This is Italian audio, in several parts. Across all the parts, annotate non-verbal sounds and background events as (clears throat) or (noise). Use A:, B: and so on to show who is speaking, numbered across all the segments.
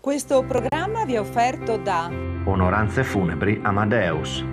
A: Questo programma vi è offerto da
B: Onoranze funebri Amadeus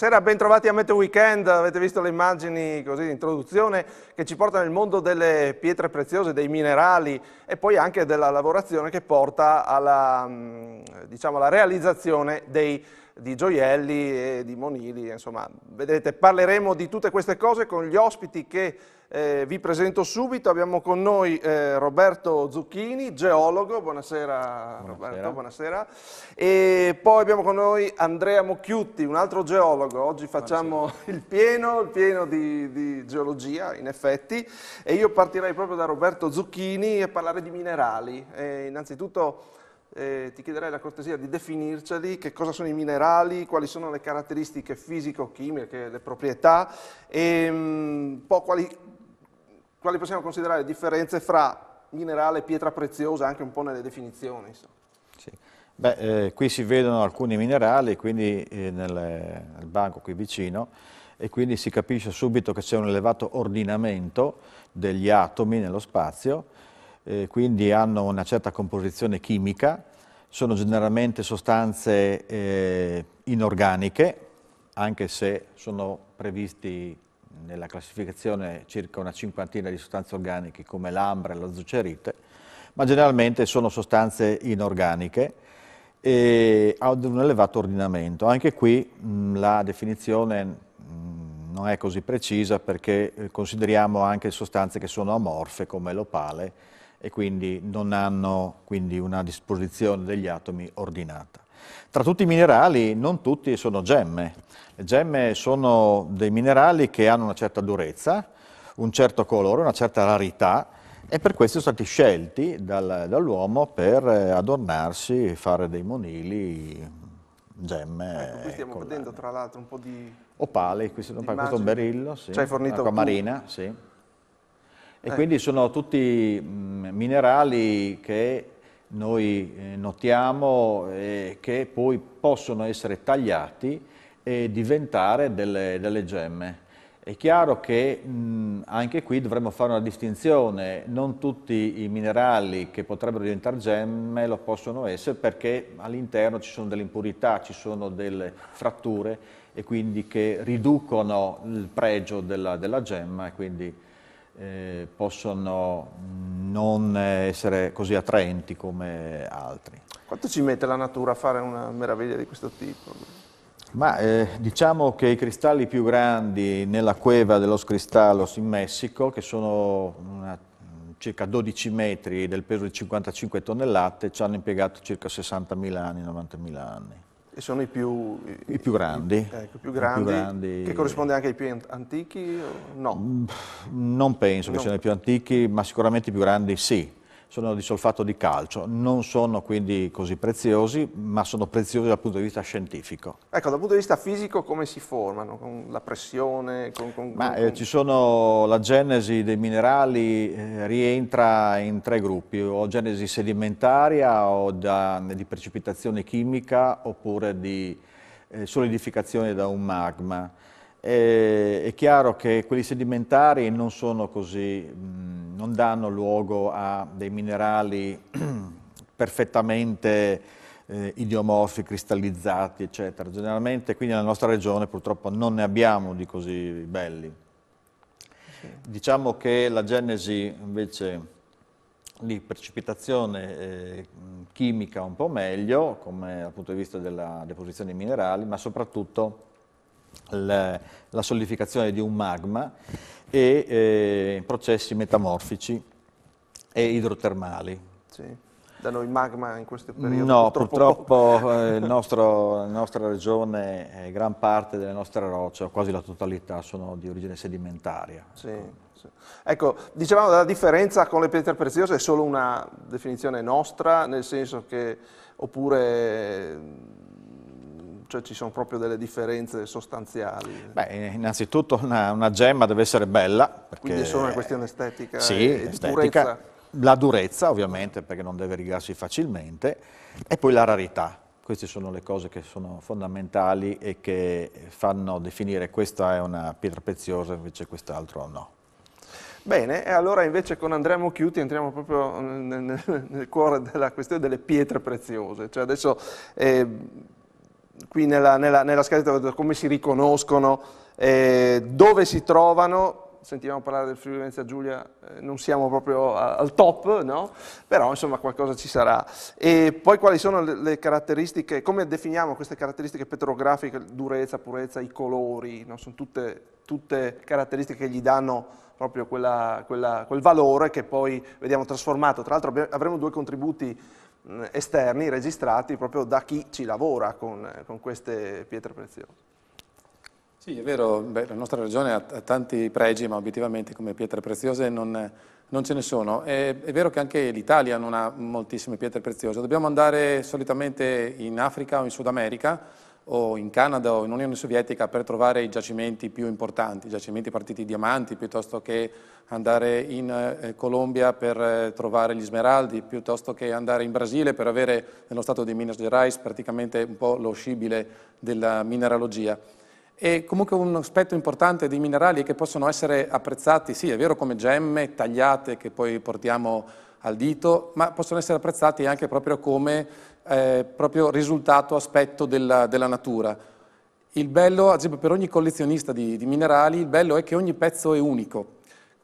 C: Buonasera, bentrovati a Meteo Weekend, avete visto le immagini così di introduzione che ci porta nel mondo delle pietre preziose, dei minerali e poi anche della lavorazione che porta alla, mm, diciamo, alla realizzazione dei, di gioielli e di monili, insomma, vedrete, parleremo di tutte queste cose con gli ospiti che eh, vi presento subito, abbiamo con noi eh, Roberto Zucchini, geologo, buonasera, buonasera, Roberto, buonasera. E poi abbiamo con noi Andrea Mocchiutti, un altro geologo, oggi facciamo buonasera. il pieno, il pieno di, di, geologia in effetti e io partirei proprio da Roberto Zucchini a parlare di minerali. Eh, innanzitutto eh, ti chiederei la cortesia di definirceli, che cosa sono i minerali, quali sono le caratteristiche fisico-chimiche, le proprietà e un mm, po' quali quali possiamo considerare differenze fra minerale e pietra preziosa, anche un po' nelle definizioni.
B: Sì. Beh, eh, qui si vedono alcuni minerali, quindi eh, nel, nel banco qui vicino, e quindi si capisce subito che c'è un elevato ordinamento degli atomi nello spazio, eh, quindi hanno una certa composizione chimica, sono generalmente sostanze eh, inorganiche, anche se sono previsti nella classificazione circa una cinquantina di sostanze organiche come l'ambra e la zuccherite, ma generalmente sono sostanze inorganiche e ad un elevato ordinamento. Anche qui mh, mm, la definizione mh, mm, non è così precisa perché eh, consideriamo anche sostanze che sono amorfe come l'opale e quindi non hanno quindi, una disposizione degli atomi ordinata. Tra tutti i minerali non tutti sono gemme. Le gemme sono dei minerali che hanno una certa durezza, un certo colore, una certa rarità e per questo sono stati scelti dal, dall'uomo per eh, adornarsi, fare dei monili, gemme. Ecco, qui stiamo collane.
C: vedendo tra l'altro un po' di...
B: Opali, questo, di questo è un berillo, sì. Ci hai fornito acqua marina, sì. E eh. quindi sono tutti mh, mm, minerali che noi eh, notiamo eh, che poi possono essere tagliati e diventare delle, delle gemme. È chiaro che mh, anche qui dovremmo fare una distinzione, non tutti i minerali che potrebbero diventare gemme lo possono essere perché all'interno ci sono delle impurità, ci sono delle fratture e quindi che riducono il pregio della, della gemma e quindi eh, possono mm, non essere così attraenti come altri. Quanto ci
C: mette la natura a fare una meraviglia di questo tipo?
B: Ma eh, diciamo che i cristalli più grandi nella cueva dello Scristallos in Messico, che sono una, circa 12 metri del peso di 55 tonnellate, ci hanno impiegato circa 60.000 anni, 90.000 anni
C: sono i più, I più grandi. Ecco, più grandi, più grandi, Che corrisponde anche ai più antichi? No.
B: Mm, non penso che siano i più antichi, ma sicuramente i più grandi sì sono di solfato di calcio, non sono quindi così preziosi, ma sono preziosi dal punto di vista scientifico.
C: Ecco, dal punto di vista fisico come si formano? Con la pressione? Con, con,
B: ma, eh, ci sono la genesi dei minerali, eh, rientra in tre gruppi, o genesi sedimentaria o da, di precipitazione chimica oppure di eh, solidificazione da un magma eh, è chiaro che quelli sedimentari non sono così, mh, mm, non danno luogo a dei minerali (clears throat) perfettamente eh, idiomorfi, cristallizzati, eccetera. Generalmente quindi nella nostra regione purtroppo non ne abbiamo di così belli. Sì. Diciamo che la genesi invece di precipitazione eh, chimica un po' meglio, come dal punto di vista della deposizione dei minerali, ma soprattutto la, la solidificazione di un magma e eh, processi metamorfici e idrotermali. Sì.
C: Da noi magma in questo periodo? No, purtroppo, purtroppo eh, (laughs)
B: nostro, la nostra regione, gran parte delle nostre rocce, quasi la totalità, sono di origine sedimentaria. Ecco. Sì, sì.
C: Ecco, dicevamo la differenza con le pietre preziose è solo una definizione nostra, nel senso che, oppure cioè ci sono proprio delle differenze sostanziali?
B: Beh, eh, innanzitutto una, una gemma deve essere bella. Perché, Quindi è solo
C: una questione estetica sì, e estetica. Purezza.
B: La durezza ovviamente perché non deve rigarsi facilmente e poi la rarità. Queste sono le cose che sono fondamentali e che fanno definire questa è una pietra preziosa invece quest'altro no.
C: Bene, e allora invece con Andrea Mocchiuti entriamo proprio nel, nel, nel cuore della questione delle pietre preziose. Cioè adesso eh, qui nella, nella, nella scaletta come si riconoscono, eh, dove si trovano, sentivamo parlare del Friuli Venezia Giulia, eh, non siamo proprio a, al top, no? però insomma qualcosa ci sarà. E poi quali sono le, le caratteristiche, come definiamo queste caratteristiche petrografiche, durezza, purezza, i colori, no? sono tutte, tutte, caratteristiche che gli danno proprio quella, quella, quel valore che poi vediamo trasformato. Tra l'altro avremo due contributi esterni registrati proprio da chi ci lavora con, eh, con queste pietre preziose.
D: Sì, è vero, Beh, la nostra regione ha, tanti pregi, ma obiettivamente come pietre preziose non, non ce ne sono. È, è vero che anche l'Italia non ha moltissime pietre preziose, dobbiamo andare solitamente in Africa o in Sud America, o in Canada o in Unione Sovietica per trovare i giacimenti più importanti, i giacimenti partiti diamanti, piuttosto che andare in eh, Colombia per eh, trovare gli smeraldi, piuttosto che andare in Brasile per avere nello stato di Minas Gerais praticamente un po' lo scibile della mineralogia. E comunque un aspetto importante dei minerali è che possono essere apprezzati, sì è vero come gemme tagliate che poi portiamo al dito, ma possono essere apprezzati anche proprio come eh, proprio risultato, aspetto della, della, natura. Il bello, ad esempio per ogni collezionista di, di minerali, il bello è che ogni pezzo è unico.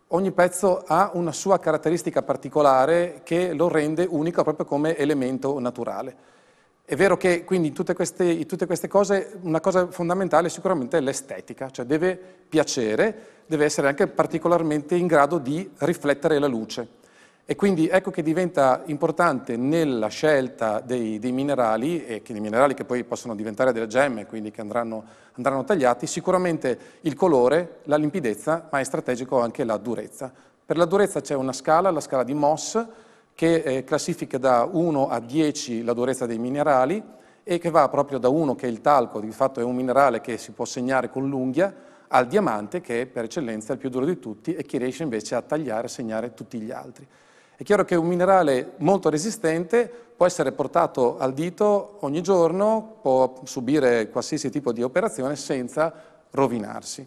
D: Ogni pezzo ha una sua caratteristica particolare che lo rende unico proprio come elemento naturale. È vero che quindi in tutte, queste, in tutte queste, cose una cosa fondamentale sicuramente è l'estetica, cioè deve piacere, deve essere anche particolarmente in grado di riflettere la luce. E quindi ecco che diventa importante nella scelta dei, dei minerali, e che, dei minerali che poi possono diventare delle gemme, quindi che andranno, andranno tagliati, sicuramente il colore, la limpidezza, ma è strategico anche la durezza. Per la durezza c'è una scala, la scala di Moss, che eh, classifica da 1 a 10 la durezza dei minerali e che va proprio da 1, che è il talco, di fatto è un minerale che si può segnare con l'unghia, al diamante, che è per eccellenza il più duro di tutti e che riesce invece a tagliare e segnare tutti gli altri. È chiaro che un minerale molto resistente può essere portato al dito ogni giorno, può subire qualsiasi tipo di operazione senza rovinarsi.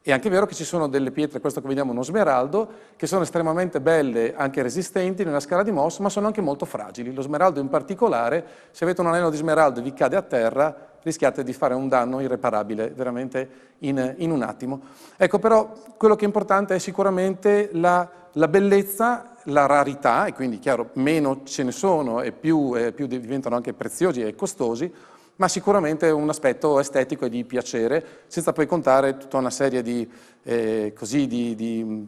D: È anche vero che ci sono delle pietre, questo che vediamo è uno smeraldo, che sono estremamente belle, anche resistenti nella scala di Moss, ma sono anche molto fragili. Lo smeraldo in particolare, se avete un anello di smeraldo e vi cade a terra, rischiate di fare un danno irreparabile veramente in, in un attimo. Ecco però, quello che è importante è sicuramente la, la bellezza la rarità, e quindi chiaro, meno ce ne sono e più, eh, più diventano anche preziosi e costosi, ma sicuramente un aspetto estetico e di piacere, senza poi contare tutta una serie di, eh, così, di, di, mh,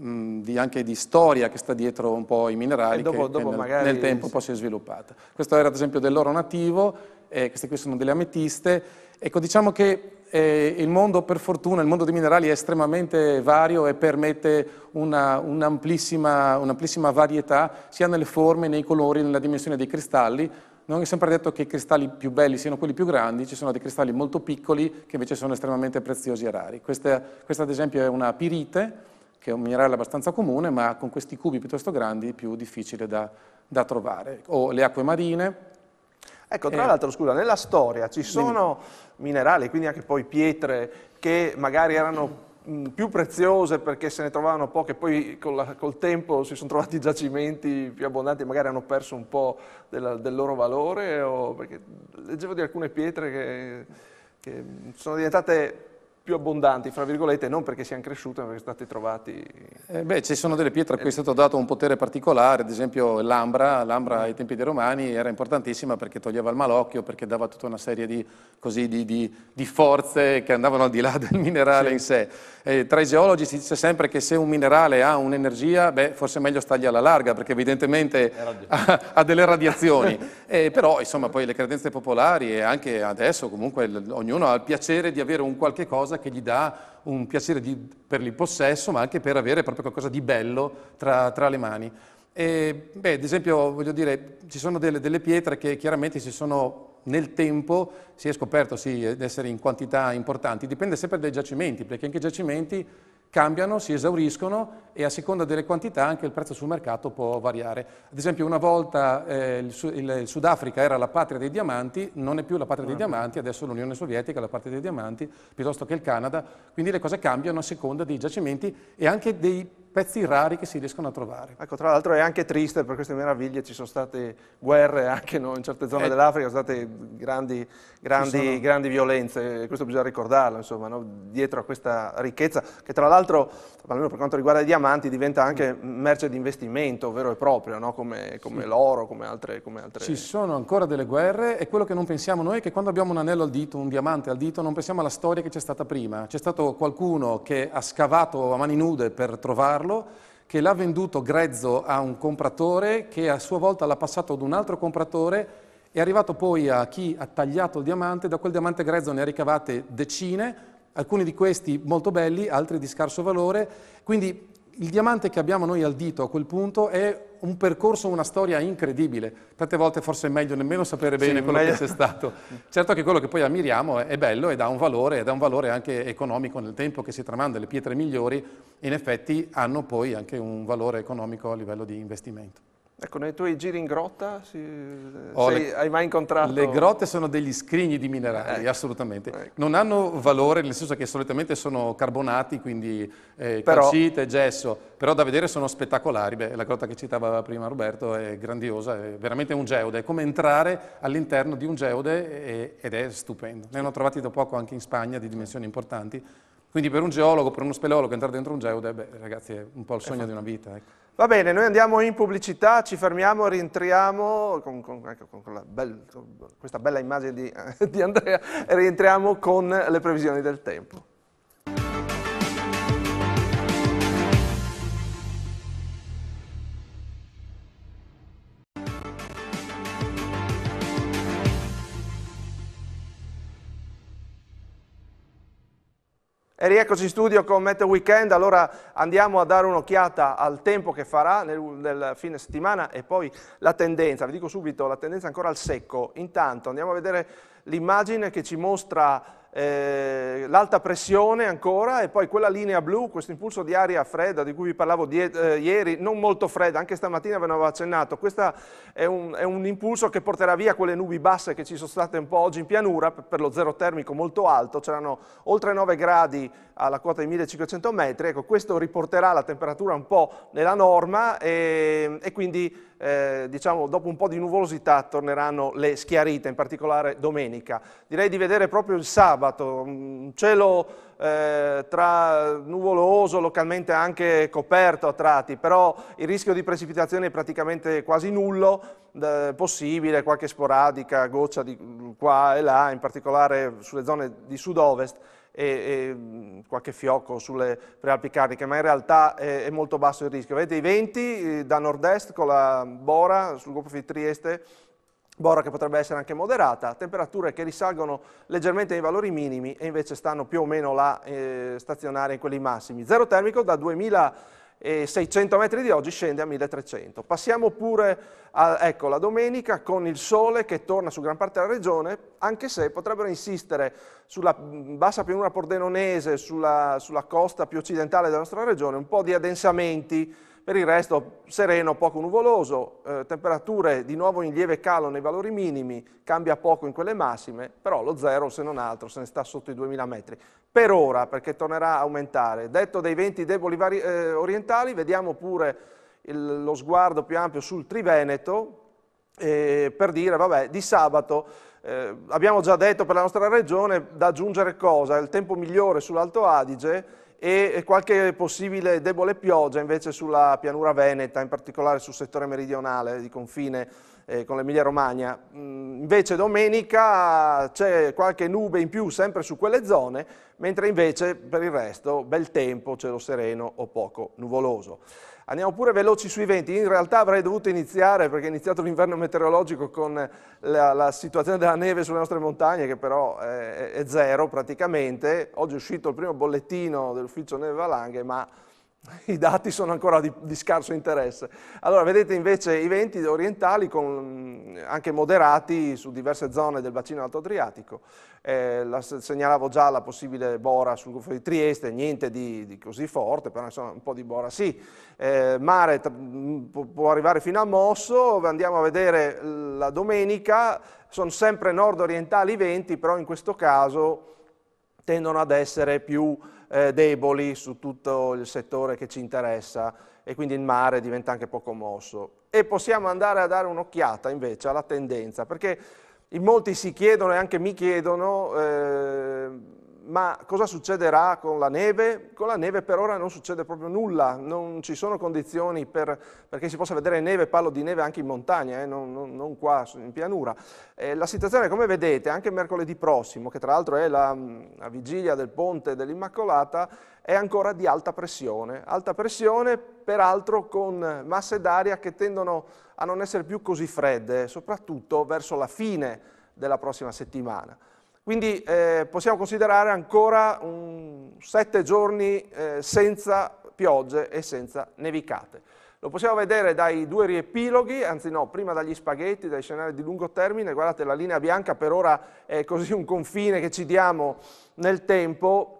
D: mm, di, anche di storia che sta dietro un po' i minerali dopo, che, dopo che nel, nel, tempo sì. poi si è sviluppata. Questo era ad esempio dell'oro nativo, eh, queste qui sono delle ametiste, ecco diciamo che eh, il mondo per fortuna, il mondo dei minerali è estremamente vario e permette un'amplissima un varietà sia nelle forme, nei colori, nella dimensione dei cristalli, non è sempre detto che i cristalli più belli siano quelli più grandi, ci sono dei cristalli molto piccoli che invece sono estremamente preziosi e rari. Questa, questa ad esempio è una pirite, che è un minerale abbastanza comune, ma con questi cubi piuttosto grandi più difficile da, da trovare. O le acque marine,
C: Ecco, tra eh. l'altro, scusa, nella storia ci sono Dimmi. minerali, quindi anche poi pietre, che magari erano mm, più preziose perché se ne trovavano poche, poi la, col tempo si sono trovati giacimenti più abbondanti, e magari hanno perso un po' della, del loro valore, o perché leggevo di alcune pietre che, che sono diventate più abbondanti, fra virgolette, non perché siano cresciute, ma perché sono stati trovati...
D: Eh beh, ci sono delle pietre a cui è eh. stato dato un potere particolare, ad esempio l'ambra, l'ambra ai tempi dei romani era importantissima perché toglieva il malocchio, perché dava tutta una serie di, così, di, di, di forze che andavano al di là (laughs) del minerale sì. in sé. Eh, tra i geologi si dice sempre che se un minerale ha un'energia, beh, forse è meglio stargli alla larga, perché evidentemente ha, (laughs) ha delle radiazioni. (laughs) Eh, però insomma poi le credenze popolari e anche adesso comunque il, ognuno ha il piacere di avere un qualche cosa che gli dà un piacere di, per il possesso ma anche per avere proprio qualcosa di bello tra, tra le mani. E, beh, ad esempio voglio dire ci sono delle, delle pietre che chiaramente si sono nel tempo si è scoperto sì, di essere in quantità importanti, dipende sempre dai giacimenti, perché anche i giacimenti cambiano, si esauriscono e a seconda delle quantità anche il prezzo sul mercato può variare. Ad esempio una volta eh, il, il Sudafrica era la patria dei diamanti, non è più la patria dei ah. diamanti, adesso l'Unione Sovietica è la patria dei diamanti, piuttosto che il Canada, quindi le cose cambiano a seconda dei giacimenti e anche dei pezzi rari che si riescono a trovare.
C: Ecco, tra l'altro è anche triste per queste meraviglie, ci sono state guerre anche no? in certe zone eh, dell'Africa, sono state grandi, grandi, sono... grandi, violenze, questo bisogna ricordarlo, insomma, no? dietro a questa ricchezza, che tra l'altro, almeno per quanto riguarda i diamanti, diventa anche merce di investimento vero e proprio, no? come, come sì. l'oro, come altre, come altre... Ci
D: sono ancora delle guerre e quello che non pensiamo noi è che quando abbiamo un anello al dito, un diamante al dito, non pensiamo alla storia che c'è stata prima. C'è stato qualcuno che ha scavato a mani nude per trovare farlo, che l'ha venduto grezzo a un compratore che a sua volta l'ha passato ad un altro compratore è arrivato poi a chi ha tagliato il diamante, da quel diamante grezzo ne ha ricavate decine, alcuni di questi molto belli, altri di scarso valore, quindi il diamante che abbiamo noi al dito a quel punto è un percorso, una storia incredibile. Tante volte forse è meglio nemmeno sapere bene sì, quello meglio. che c'è stato. (laughs) Certo che quello che poi ammiriamo è, bello ed ha un valore, ed ha un valore anche economico nel tempo che si tramanda. Le pietre migliori in effetti hanno poi anche un valore economico a livello di investimento.
C: Ecco, nei tuoi giri in grotta si, oh, sei, le, hai
D: mai incontrato? Le grotte sono degli scrigni di minerali, ecco, assolutamente. Ecco. Non hanno valore, nel senso che solitamente sono carbonati, quindi eh, però, calcite, gesso, però da vedere sono spettacolari. Beh, la grotta che citava prima Roberto è grandiosa, è veramente un geode, è come entrare all'interno di un geode e, ed è stupendo. Ne hanno trovati da poco anche in Spagna di dimensioni importanti, quindi per un geologo, per uno speleologo, entrare dentro un geode, beh, ragazzi, è un po' il sogno esatto. di una vita. Ecco.
C: Va bene, noi andiamo in pubblicità, ci fermiamo, rientriamo con, con, ecco, con, con bella, questa bella immagine di, (laughs) di Andrea, rientriamo con le previsioni del tempo. E rieccoci in studio con Meteo Weekend, allora andiamo a dare un'occhiata al tempo che farà nel, nel, fine settimana e poi la tendenza, vi dico subito, la tendenza ancora al secco. Intanto andiamo a vedere l'immagine che ci mostra eh, l'alta pressione ancora e poi quella linea blu, questo impulso di aria fredda di cui vi parlavo di, eh, ieri, non molto fredda, anche stamattina ve ne avevo accennato, questo è, è un, impulso che porterà via quelle nubi basse che ci sono state un po' oggi in pianura per lo zero termico molto alto, c'erano oltre 9 gradi alla quota di 1500 metri, ecco questo riporterà la temperatura un po' nella norma e, e quindi eh, diciamo, dopo un po' di nuvolosità torneranno le schiarite, in particolare domenica. Direi di vedere proprio il sabato, un cielo eh, tra nuvoloso, localmente anche coperto a tratti, però il rischio di precipitazione è praticamente quasi nullo, eh, possibile qualche sporadica goccia di qua e là, in particolare sulle zone di sud-ovest, e, e qualche fiocco sulle prealpi carniche, ma in realtà è, è, molto basso il rischio. Vedete i venti eh, da nord-est con la Bora sul gruppo di Trieste, Bora che potrebbe essere anche moderata, temperature che risalgono leggermente ai valori minimi e invece stanno più o meno là eh, stazionari in quelli massimi. Zero termico da 2000 e 600 metri di oggi scende a 1300. Passiamo pure a, ecco, la domenica con il sole che torna su gran parte della regione, anche se potrebbero insistere sulla bassa pianura pordenonese, sulla, sulla costa più occidentale della nostra regione, un po' di addensamenti per il resto sereno, poco nuvoloso, eh, temperature di nuovo in lieve calo nei valori minimi, cambia poco in quelle massime, però lo zero se non altro se ne sta sotto i 2000 metri. Per ora, perché tornerà a aumentare. Detto dei venti deboli vari, eh, orientali, vediamo pure il, lo sguardo più ampio sul Triveneto, eh, per dire, vabbè, di sabato eh, abbiamo già detto per la nostra regione da aggiungere cosa? Il tempo migliore sull'Alto Adige e qualche possibile debole pioggia invece sulla pianura veneta, in particolare sul settore meridionale di confine eh, con l'Emilia Romagna. Mm, invece domenica c'è qualche nube in più sempre su quelle zone, mentre invece per il resto bel tempo, cielo sereno o poco nuvoloso. Andiamo pure veloci sui venti, in realtà avrei dovuto iniziare perché è iniziato l'inverno meteorologico con la, la, situazione della neve sulle nostre montagne che però è, è zero praticamente, oggi è uscito il primo bollettino dell'ufficio Neve Valanghe ma (laughs) I dati sono ancora di, di scarso interesse. Allora vedete invece i venti orientali con, mm, anche moderati su diverse zone del bacino alto adriatico. Eh, la, segnalavo già la possibile bora sul Golfo di Trieste, niente di, di così forte, però insomma un po' di bora sì. Eh, mare mm, può arrivare fino a Mosso, andiamo a vedere la domenica, sono sempre nord orientali i venti, però in questo caso tendono ad essere più eh, deboli su tutto il settore che ci interessa e quindi il mare diventa anche poco mosso. E possiamo andare a dare un'occhiata invece alla tendenza, perché in molti si chiedono e anche mi chiedono... Eh, ma cosa succederà con la neve? Con la neve per ora non succede proprio nulla, non ci sono condizioni per, perché si possa vedere neve, parlo di neve anche in montagna, eh, non, non, non, qua in pianura. Eh, la situazione come vedete anche mercoledì prossimo, che tra l'altro è la, la vigilia del ponte dell'Immacolata, è ancora di alta pressione, alta pressione peraltro con masse d'aria che tendono a non essere più così fredde, soprattutto verso la fine della prossima settimana. Quindi eh, possiamo considerare ancora un, sette giorni eh, senza piogge e senza nevicate. Lo possiamo vedere dai due riepiloghi, anzi no, prima dagli spaghetti, dai scenari di lungo termine. Guardate, la linea bianca per ora è così un confine che ci diamo nel tempo,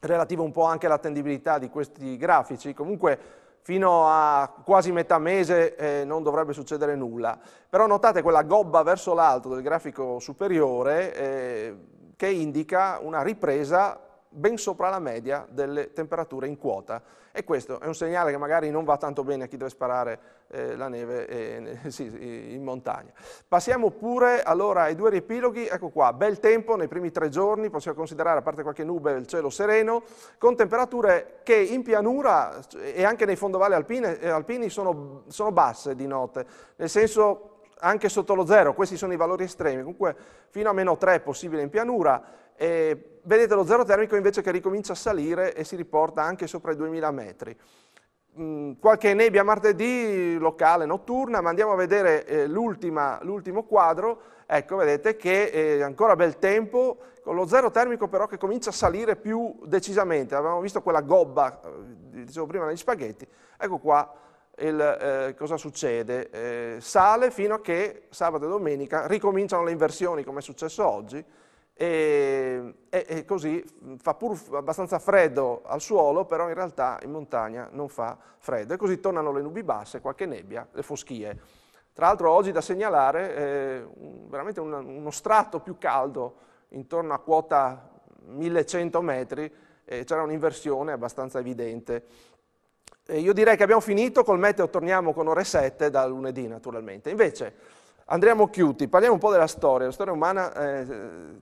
C: relativo un po' anche all'attendibilità di questi grafici. Comunque fino a quasi metà mese eh, non dovrebbe succedere nulla, però notate quella gobba verso l'alto del grafico superiore eh, che indica una ripresa ben sopra la media delle temperature in quota e questo è un segnale che magari non va tanto bene a chi deve sparare eh, la neve eh, (laughs) sì, in montagna. Passiamo pure allora ai due riepiloghi, ecco qua, bel tempo nei primi tre giorni, possiamo considerare a parte qualche nube il cielo sereno, con temperature che in pianura cioè, e anche nei fondovalli alpine, eh, alpini sono, sono basse di notte, nel senso anche sotto lo zero, questi sono i valori estremi, comunque fino a meno 3 è possibile in pianura e vedete lo zero termico invece che ricomincia a salire e si riporta anche sopra i 2000 metri. Mm, qualche nebbia martedì, locale, notturna, ma andiamo a vedere eh, l'ultimo quadro. Ecco, vedete che eh, ancora bel tempo, con lo zero termico però che comincia a salire più decisamente. Avevamo visto quella gobba, eh, dicevo prima, negli spaghetti. Ecco qua il, eh, cosa succede. Eh, sale fino a che sabato e domenica ricominciano le inversioni, come è successo oggi, e, e, così fa pur abbastanza freddo al suolo, però in realtà in montagna non fa freddo. E così tornano le nubi basse, qualche nebbia, le foschie. Tra l'altro oggi da segnalare eh, veramente un, uno strato più caldo, intorno a quota 1100 metri, eh, c'era un'inversione abbastanza evidente. E io direi che abbiamo finito, col meteo torniamo con ore 7 da lunedì naturalmente. Invece, Andrea Occhiuti, parliamo un po' della storia. La storia umana eh,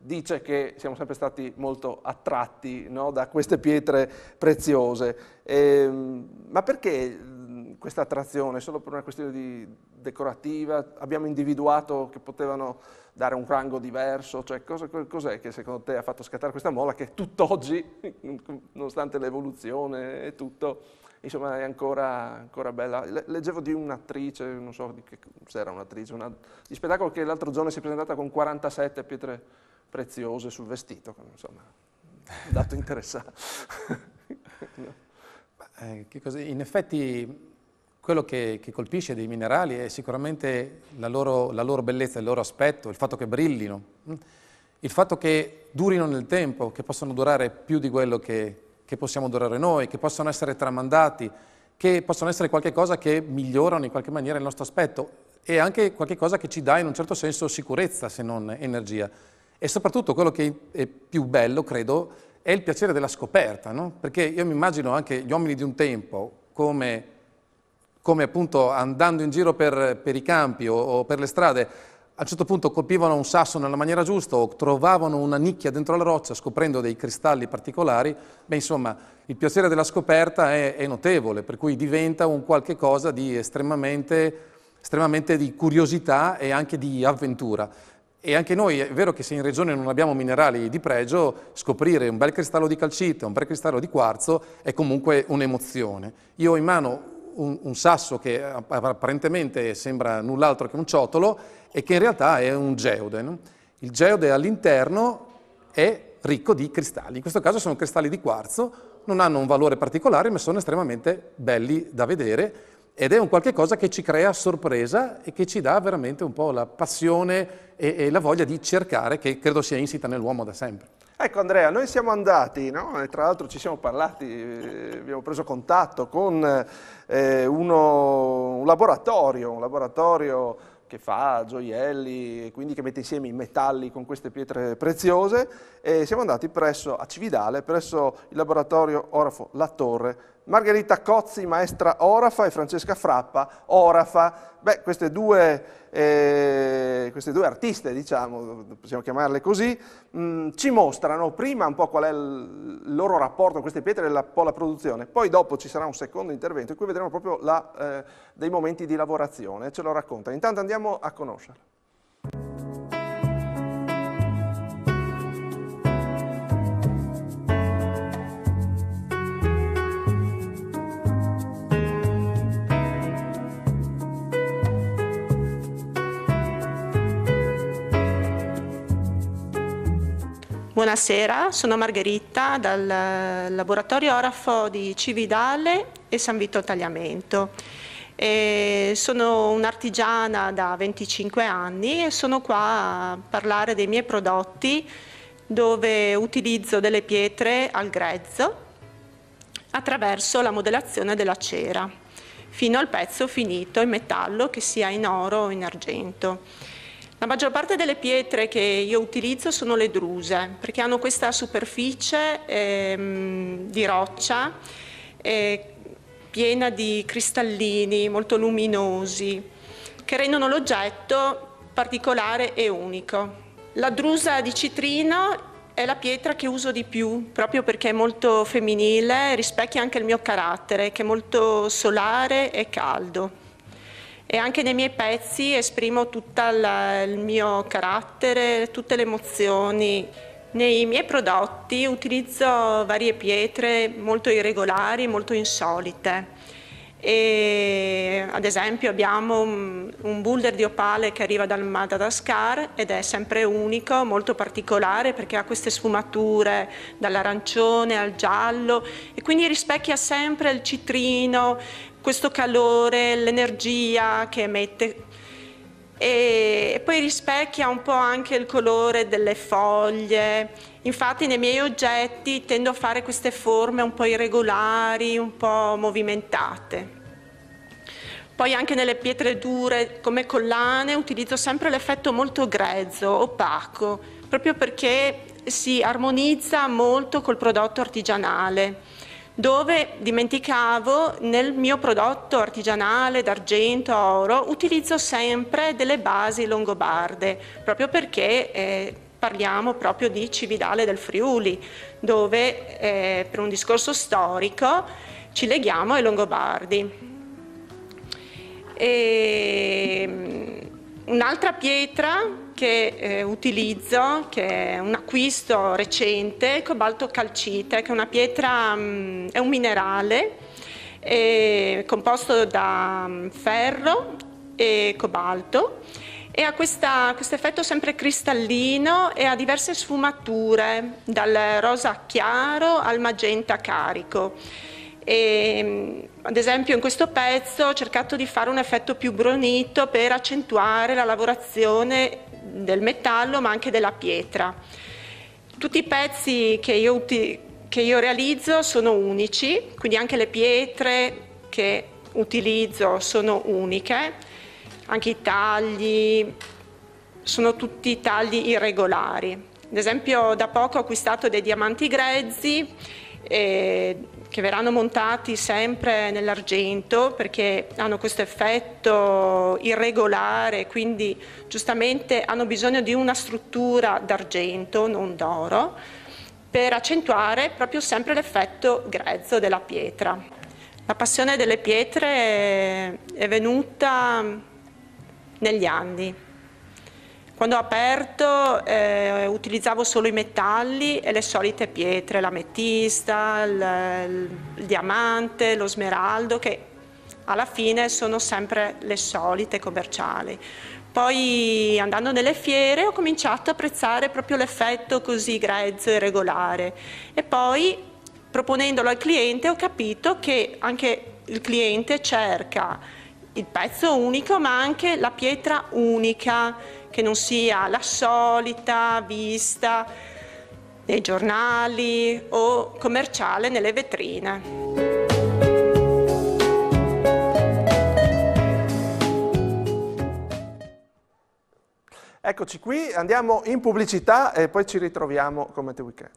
C: dice che siamo sempre stati molto attratti no, da queste pietre preziose. E, ehm, ma perché mm, questa attrazione? Solo per una questione decorativa? Abbiamo individuato che potevano dare un rango diverso? Cioè, cos'è cos che secondo te ha fatto scattare questa mola che tutt'oggi, (laughs) nonostante l'evoluzione e tutto, insomma è ancora, ancora bella. Leggevo di un'attrice, non so se era un'attrice, una, di spettacolo che l'altro giorno si è presentata con 47 pietre preziose sul vestito, insomma, dato interessante. no.
D: (laughs) eh, in effetti quello che, che, colpisce dei minerali è sicuramente la loro, la loro, bellezza, il loro aspetto, il fatto che brillino, il fatto che durino nel tempo, che possono durare più di quello che che possiamo adorare noi, che possono essere tramandati, che possono essere qualcosa che migliorano in qualche maniera il nostro aspetto e anche qualcosa che ci dà in un certo senso sicurezza se non energia. E soprattutto quello che è più bello, credo, è il piacere della scoperta, no? perché io mi immagino anche gli uomini di un tempo come, come appunto andando in giro per, per i campi o, o per le strade a un certo punto colpivano un sasso nella maniera giusta o trovavano una nicchia dentro la roccia scoprendo dei cristalli particolari, beh insomma il piacere della scoperta è, è notevole, per cui diventa un qualche cosa di estremamente, estremamente di curiosità e anche di avventura. E anche noi, è vero che se in regione non abbiamo minerali di pregio, scoprire un bel cristallo di calcite, un bel cristallo di quarzo è comunque un'emozione. Io ho in mano un, un sasso che apparentemente sembra null'altro che un ciotolo e che in realtà è un geode. No? Il geode all'interno è ricco di cristalli. In questo caso sono cristalli di quarzo, non hanno un valore particolare, ma sono estremamente belli da vedere ed è un qualche cosa che ci crea sorpresa e che ci dà veramente un po' la passione e, e la voglia di cercare, che credo sia insita nell'uomo da sempre.
C: Ecco Andrea, noi siamo andati, no? tra l'altro ci siamo parlati, eh, abbiamo preso contatto con eh, uno, un laboratorio, un laboratorio che fa gioielli, quindi che mette insieme i metalli con queste pietre preziose e siamo andati presso, a Cividale, presso il laboratorio Orafo La Torre Margherita Cozzi, maestra Orafa, e Francesca Frappa, Orafa. Beh, queste due, eh, queste due artiste, diciamo, possiamo chiamarle così, mh, mm, ci mostrano prima un po' qual è il loro rapporto con queste pietre e po' la produzione. Poi dopo ci sarà un secondo intervento in cui vedremo proprio la, eh, dei momenti di lavorazione, ce lo racconta. Intanto andiamo a conoscerla.
A: Buonasera, sono Margherita dal laboratorio Orafo di Cividale e San Vito Tagliamento. E sono un'artigiana da 25 anni e sono qua a parlare dei miei prodotti dove utilizzo delle pietre al grezzo attraverso la modellazione della cera fino al pezzo finito in metallo che sia in oro o in argento. La maggior parte delle pietre che io utilizzo sono le druse, perché hanno questa superficie eh, di roccia eh, piena di cristallini molto luminosi, che rendono l'oggetto particolare e unico. La drusa di citrino è la pietra che uso di più, proprio perché è molto femminile, rispecchia anche il mio carattere, che è molto solare e caldo e anche nei miei pezzi esprimo tutto il mio carattere, tutte le emozioni. Nei miei prodotti utilizzo varie pietre molto irregolari, molto insolite. E, ad esempio abbiamo un, un boulder di opale che arriva dal Madagascar ed è sempre unico, molto particolare perché ha queste sfumature dall'arancione al giallo e quindi rispecchia sempre il citrino questo calore, l'energia che emette e poi rispecchia un po' anche il colore delle foglie. Infatti nei miei oggetti tendo a fare queste forme un po' irregolari, un po' movimentate. Poi anche nelle pietre dure come collane utilizzo sempre l'effetto molto grezzo, opaco, proprio perché si armonizza molto col prodotto artigianale dove dimenticavo nel mio prodotto artigianale d'argento, oro, utilizzo sempre delle basi longobarde, proprio perché eh, parliamo proprio di Cividale del Friuli, dove eh, per un discorso storico ci leghiamo ai longobardi. Ehm, un'altra pietra che eh, utilizzo, che è un acquisto recente, cobalto calcite, che è una pietra, mh, mm, è un minerale eh, composto da mh, mm, ferro e cobalto e ha questo effetto sempre cristallino e ha diverse sfumature, dal rosa chiaro al magenta carico. E, mm, ad esempio in questo pezzo ho cercato di fare un effetto più brunito per accentuare la lavorazione del metallo ma anche della pietra. Tutti i pezzi che io, che io realizzo sono unici, quindi anche le pietre che utilizzo sono uniche, anche i tagli sono tutti tagli irregolari. Ad esempio da poco ho acquistato dei diamanti grezzi e eh, che verranno montati sempre nell'argento perché hanno questo effetto irregolare, quindi giustamente hanno bisogno di una struttura d'argento, non d'oro, per accentuare proprio sempre l'effetto grezzo della pietra. La passione delle pietre è venuta negli anni, quando ho aperto eh, utilizzavo solo i metalli e le solite pietre, l'ametista, il, il diamante, lo smeraldo, che alla fine sono sempre le solite commerciali. Poi andando nelle fiere ho cominciato a apprezzare proprio l'effetto così grezzo e regolare e poi proponendolo al cliente ho capito che anche il cliente cerca il pezzo unico ma anche la pietra unica che non sia la solita vista nei giornali o commerciale nelle vetrine. Eccoci qui, andiamo
C: in pubblicità e poi ci ritroviamo come The Weekend.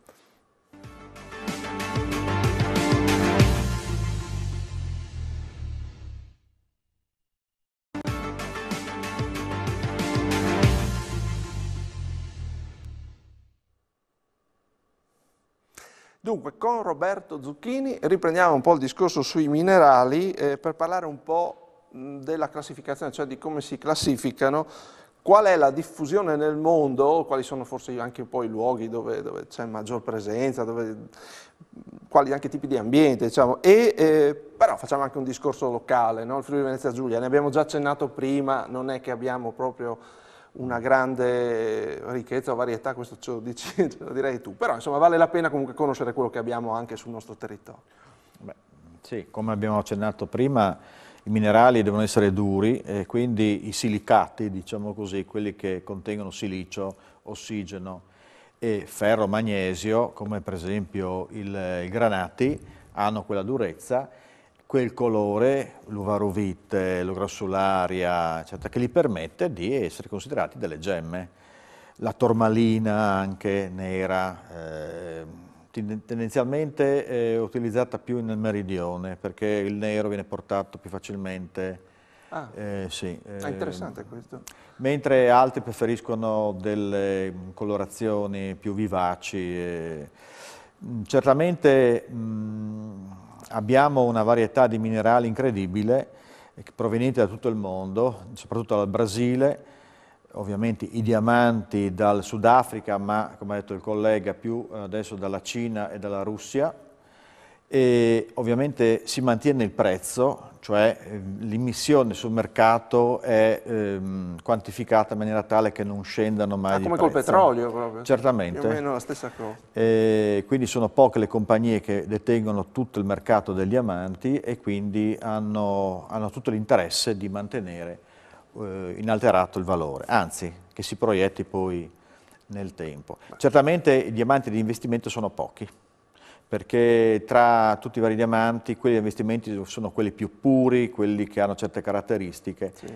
C: Dunque, con Roberto Zucchini riprendiamo un po' il discorso sui minerali eh, per parlare un po' della classificazione, cioè di come si classificano, qual è la diffusione nel mondo, quali sono forse anche un po' i luoghi dove, dove c'è maggior presenza, dove, quali anche tipi di ambiente, diciamo. e, eh, però facciamo anche un discorso locale, no? il Friuli Venezia Giulia, ne abbiamo già accennato prima, non è che abbiamo proprio una grande ricchezza o varietà, questo ce lo, dici, (laughs) ce lo direi tu, però insomma vale la pena comunque conoscere quello che abbiamo anche sul nostro territorio.
B: Beh, sì, come abbiamo accennato prima, i minerali devono essere duri e quindi i silicati, diciamo così, quelli che contengono silicio, ossigeno e ferro, magnesio, come per esempio il, il granati, hanno quella durezza quel colore, l'uvarovite, l'ograssularia, eccetera, che gli permette di essere considerati delle gemme. La tormalina anche nera, eh, tendenzialmente eh, utilizzata più nel meridione, perché il nero viene portato più facilmente. Ah, eh, sì, è ah, eh, interessante questo. Mentre altri preferiscono delle colorazioni più vivaci Mm, certamente mh, mm, abbiamo una varietà di minerali incredibile eh, proveniente da tutto il mondo, soprattutto dal Brasile, ovviamente i diamanti dal Sudafrica, ma come ha detto il collega, più eh, adesso dalla Cina e dalla Russia. E ovviamente si mantiene il prezzo, cioè ehm, l'immissione sul mercato è ehm, quantificata in maniera tale che non scendano mai ah, come prezzi. col petrolio proprio? Certamente. Più o meno
C: la stessa cosa.
B: E quindi sono poche le compagnie che detengono tutto il mercato degli diamanti e quindi hanno, hanno tutto l'interesse di mantenere eh, inalterato il valore, anzi che si proietti poi nel tempo. Certamente i diamanti di investimento sono pochi perché tra tutti i vari diamanti quelli di investimenti sono quelli più puri, quelli che hanno certe caratteristiche. Sì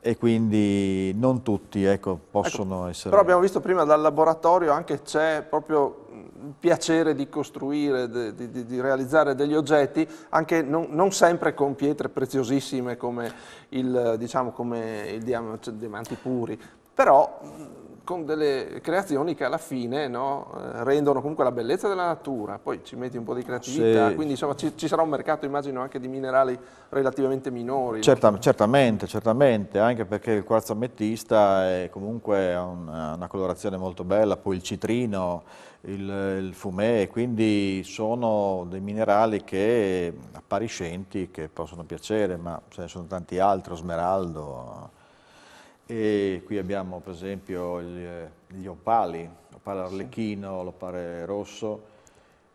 B: e quindi non tutti ecco, possono ecco, essere... Però abbiamo
C: visto prima dal laboratorio anche c'è proprio il piacere di costruire, di, di, di realizzare degli oggetti, anche non, non, sempre con pietre preziosissime come il, diciamo, come il diam cioè, diamanti puri, però con delle creazioni che alla fine no, eh, rendono comunque la bellezza della natura, poi ci metti un po' di creatività, sì. quindi insomma ci, ci, sarà un mercato immagino anche di minerali relativamente minori. Certam
B: no? Certamente, certamente, anche perché il quarzo ammettista è comunque una, una colorazione molto bella, poi il citrino, il, il fumè, quindi sono dei minerali che appariscenti che possono piacere, ma ce ne sono tanti altri, smeraldo e qui abbiamo per esempio eh, gli opali, l'opale arlecchino, l'opale rosso.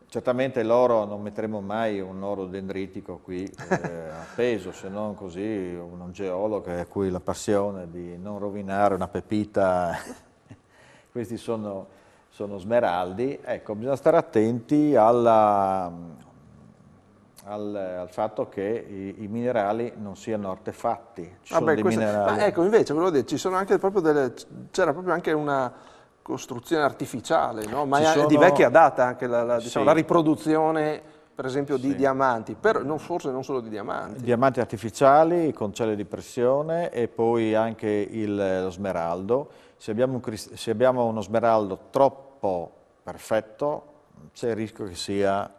B: Certamente l'oro non metteremo mai un oro dendritico qui eh, (laughs) appeso, se non così un geologo a cui la passione di non rovinare una pepita. (laughs) Questi sono, sono smeraldi. Ecco, bisogna stare attenti alla, al, al, fatto che i, i, minerali non siano artefatti. Ci ah sono beh, dei questa, minerali. Ma
C: ecco, invece, volevo dire, ci sono anche proprio delle, c'era proprio anche una costruzione artificiale, no? ma ci è sono... di vecchia data anche la, la, diciamo, sì. la riproduzione per esempio di sì. diamanti, per, non, forse non solo di diamanti.
B: Diamanti artificiali con celle di pressione e poi anche il, lo smeraldo. Se abbiamo, un, se abbiamo uno smeraldo troppo perfetto c'è il rischio che sia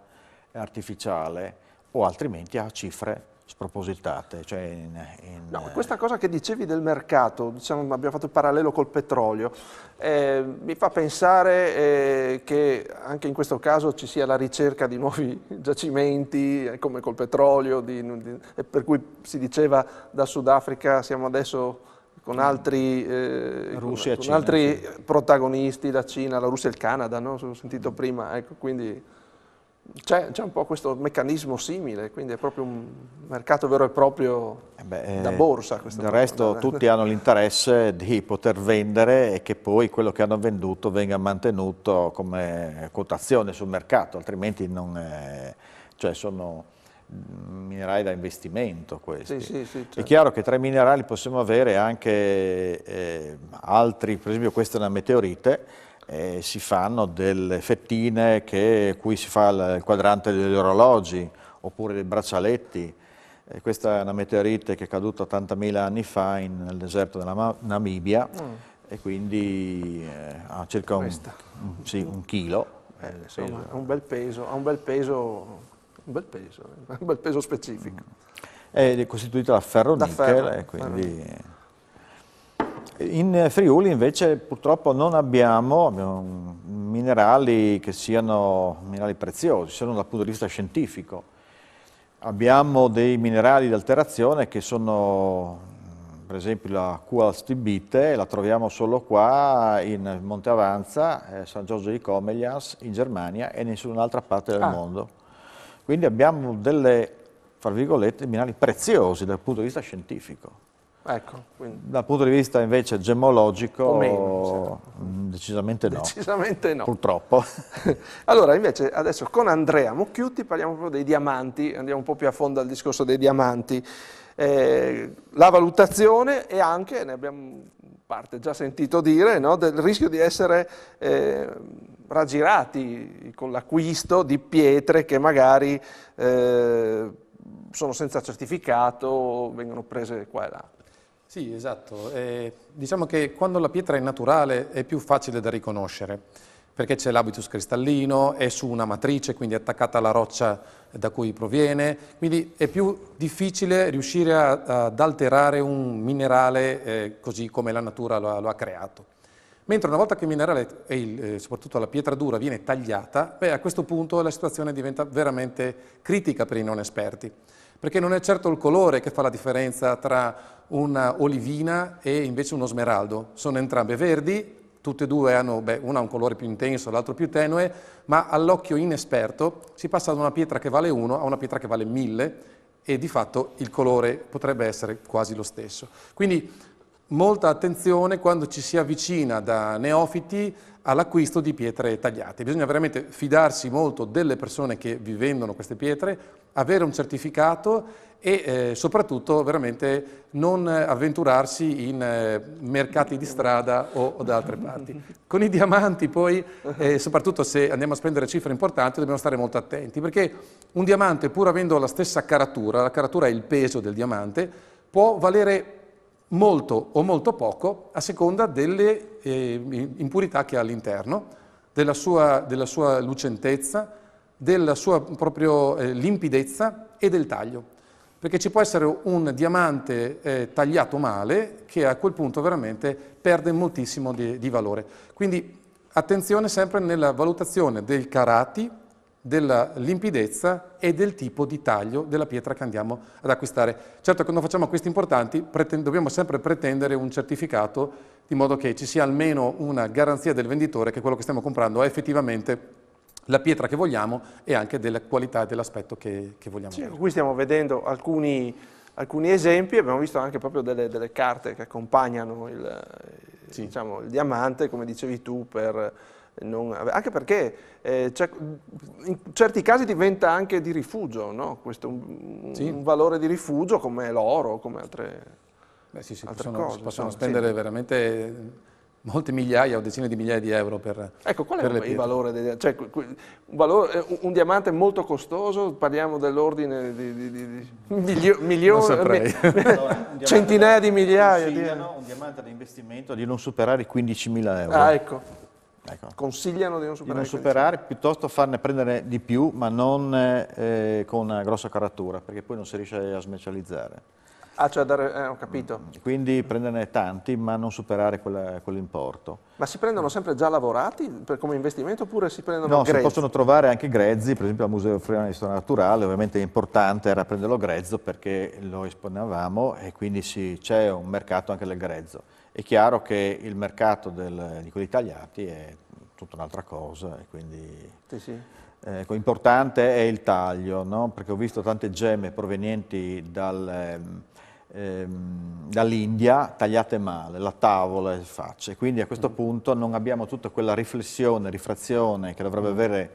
B: artificiale o altrimenti a cifre spropositate. Cioè in, in... No,
C: eh, questa cosa che dicevi del mercato, diciamo, abbiamo fatto il parallelo col petrolio, eh, mi fa pensare eh, che anche in questo caso ci sia la ricerca di nuovi (laughs) giacimenti, eh, come col petrolio, di, di, per cui si diceva da Sudafrica siamo adesso con mm. altri, eh, Russia, con, con altri sì. protagonisti, la Cina, la Russia e il Canada, no? ho sentito prima, ecco, quindi c'è, un po' questo meccanismo simile, quindi è proprio un mercato vero e proprio eh
B: beh, eh, da borsa. Del modo. resto eh. tutti hanno l'interesse di poter vendere e che poi quello che hanno venduto venga mantenuto come quotazione sul mercato, altrimenti non è, cioè sono minerali da investimento questi. Sì, sì, sì, certo. È chiaro che tra i minerali possiamo avere anche eh, altri, per esempio questa è una meteorite, e si fanno delle fettine che, cui si fa il quadrante degli orologi oppure dei braccialetti. Eh, questa è una meteorite che è caduta 80.000 anni fa in, nel deserto della Namibia mm. e quindi eh, ha circa un, un, sì, un chilo. Eh, eh, insomma,
C: ha un bel peso, ha un bel peso un bel peso, (laughs) un bel peso specifico. Mm.
B: È costituita da ferro-nickel ferro, e quindi... Ferro. In Friuli invece purtroppo non abbiamo, abbiamo minerali che siano minerali preziosi, se non dal punto di vista scientifico. Abbiamo dei minerali di alterazione che sono per esempio la Kualstibite, la troviamo solo qua in Monte Avanza, eh, San Giorgio di Comeglias, in Germania e nessun'altra parte del ah. mondo. Quindi abbiamo delle, fra virgolette, minerali preziosi dal punto di vista scientifico. Ecco, Dal punto di vista invece gemmologico, meno, certo. decisamente no. Decisamente no. Purtroppo.
C: (laughs) allora, invece, adesso con Andrea Mucchiutti parliamo proprio dei diamanti, andiamo un po' più a fondo al discorso dei diamanti. Eh, la valutazione e anche, ne abbiamo parte già sentito dire, no, del rischio di essere eh, raggirati con l'acquisto di pietre che magari
D: eh, sono senza certificato, vengono prese qua e là. Sì, esatto. Eh, diciamo che quando la pietra è naturale è più facile da riconoscere, perché c'è l'habitus cristallino, è su una matrice, quindi è attaccata alla roccia da cui proviene, quindi è più difficile riuscire a, ad alterare un minerale eh, così come la natura lo, lo ha creato. Mentre una volta che il minerale e eh, soprattutto la pietra dura viene tagliata, beh, a questo punto la situazione diventa veramente critica per i non esperti perché non è certo il colore che fa la differenza tra una olivina e invece uno smeraldo. Sono entrambe verdi, tutte e due hanno, beh, una ha un colore più intenso, l'altro più tenue, ma all'occhio inesperto si passa da una pietra che vale 1 a una pietra che vale 1000 e di fatto il colore potrebbe essere quasi lo stesso. Quindi molta attenzione quando ci si avvicina da neofiti all'acquisto di pietre tagliate. Bisogna veramente fidarsi molto delle persone che vi vendono queste pietre, avere un certificato e eh, soprattutto veramente non avventurarsi in eh, mercati di strada o, o, da altre parti. Con i diamanti poi, eh, soprattutto se andiamo a spendere cifre importanti, dobbiamo stare molto attenti perché un diamante pur avendo la stessa caratura, la caratura è il peso del diamante, può valere molto o molto poco a seconda delle eh, impurità che ha all'interno, della, della sua, lucentezza, della sua proprio eh, limpidezza e del taglio. Perché ci può essere un diamante eh, tagliato male che a quel punto veramente perde moltissimo di, di valore. Quindi attenzione sempre nella valutazione dei carati della limpidezza e del tipo di taglio della pietra che andiamo ad acquistare. Certo quando facciamo acquisti importanti dobbiamo sempre pretendere un certificato di modo che ci sia almeno una garanzia del venditore che quello che stiamo comprando è effettivamente la pietra che vogliamo e anche della qualità e dell'aspetto che, che, vogliamo. Sì, avere.
C: qui stiamo vedendo alcuni, alcuni, esempi, abbiamo visto anche proprio delle, delle carte che accompagnano il, sì. diciamo, il diamante, come dicevi tu, per non, anche perché eh, in certi casi diventa anche di rifugio, no? questo un, sì. un, valore di rifugio come l'oro, come altre,
D: Beh, sì, sì, altre possono, cose. Si possono insomma, spendere sì. veramente molte migliaia o decine di migliaia di euro per Ecco, qual è il valore?
C: Dei, cioè, un, valore, eh, un, diamante molto costoso, parliamo dell'ordine di, di, di, di
B: milio, milioni, mi, (laughs) allora, centinaia di migliaia. Un diamante da investimento di non superare i 15.000 euro. Ah, ecco. Ecco. Consigliano di non superare. Di non superare, piuttosto farne prendere di più, ma non eh, con una grossa caratura, perché poi non si riesce a specializzare.
C: Ah, cioè, dare, eh, ho capito.
B: Mm, quindi prenderne tanti, ma non superare quell'importo. Quell
C: ma si prendono sempre già lavorati per, come investimento oppure si prendono no, grezzi? No, si possono
B: trovare anche grezzi, per esempio al Museo Friulano di Storia Naturale, ovviamente importante era prenderlo grezzo perché lo esponevamo e quindi c'è un mercato anche del grezzo è chiaro che il mercato del, di quelli tagliati è tutta un'altra cosa e quindi... Sì, sì. Ecco, importante è il taglio, no? perché ho visto tante gemme provenienti dal, ehm, ehm dall'India tagliate male, la tavola e le facce. Quindi a questo mm. punto non abbiamo tutta quella riflessione, rifrazione che dovrebbe mm. avere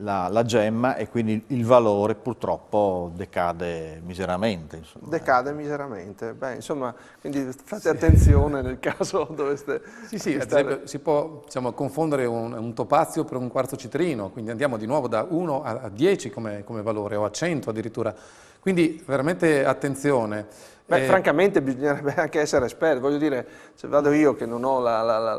B: la, la, gemma e quindi il valore purtroppo decade miseramente. Insomma.
C: Decade miseramente, Beh, insomma,
D: quindi fate sì. attenzione nel caso (laughs) doveste... Sì, sì, esempio, si può diciamo, confondere un, un, topazio per un quarzo citrino, quindi andiamo di nuovo da 1 a 10 come, come valore o a 100 addirittura, quindi veramente attenzione. Beh, eh, francamente bisognerebbe
C: anche essere esperti, voglio dire, se vado io che non ho la, la, la,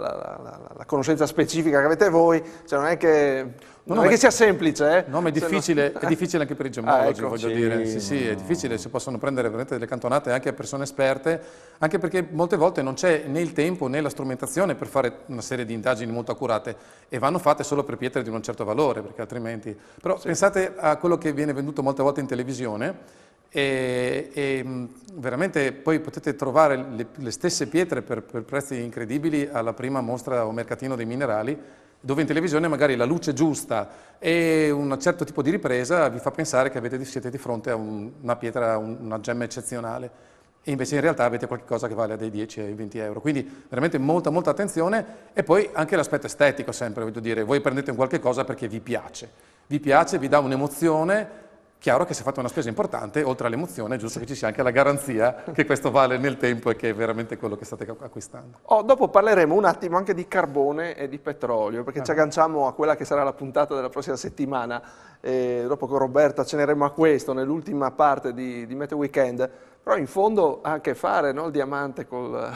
C: la conoscenza specifica che avete voi, cioè non è che... No, non è che sia
D: semplice, eh? No, ma è difficile, no... è (laughs) difficile anche per i gemmologi, ah, ecco, voglio dire. Sì, sì, è difficile, si possono prendere delle cantonate anche a persone esperte, anche perché molte volte non c'è né il tempo né la strumentazione per fare una serie di indagini molto accurate e vanno fatte solo per pietre di un certo valore, perché altrimenti... Però sì. pensate a quello che viene venduto molte volte in televisione, e, e, mm, veramente poi potete trovare le, le stesse pietre per, per prezzi incredibili alla prima mostra o mercatino dei minerali dove in televisione magari la luce giusta e un certo tipo di ripresa vi fa pensare che avete, siete di fronte a un, una pietra, una gemma eccezionale e invece in realtà avete qualcosa che vale dai 10 ai 20 euro. Quindi veramente molta molta attenzione e poi anche l'aspetto estetico sempre, voglio dire, voi prendete un qualche cosa perché vi piace, vi piace, vi dà un'emozione Chiaro che se fate una spesa importante, oltre all'emozione, è giusto che ci sia anche la garanzia che questo vale nel tempo e che è veramente quello che state acquistando.
C: Oh, dopo parleremo un attimo anche di carbone e di petrolio, perché ah. ci agganciamo a quella che sarà la puntata della prossima settimana. E eh, dopo con Roberto acceneremo a questo nell'ultima parte di, di Meta Weekend. Però in fondo ha a che fare no, il diamante col...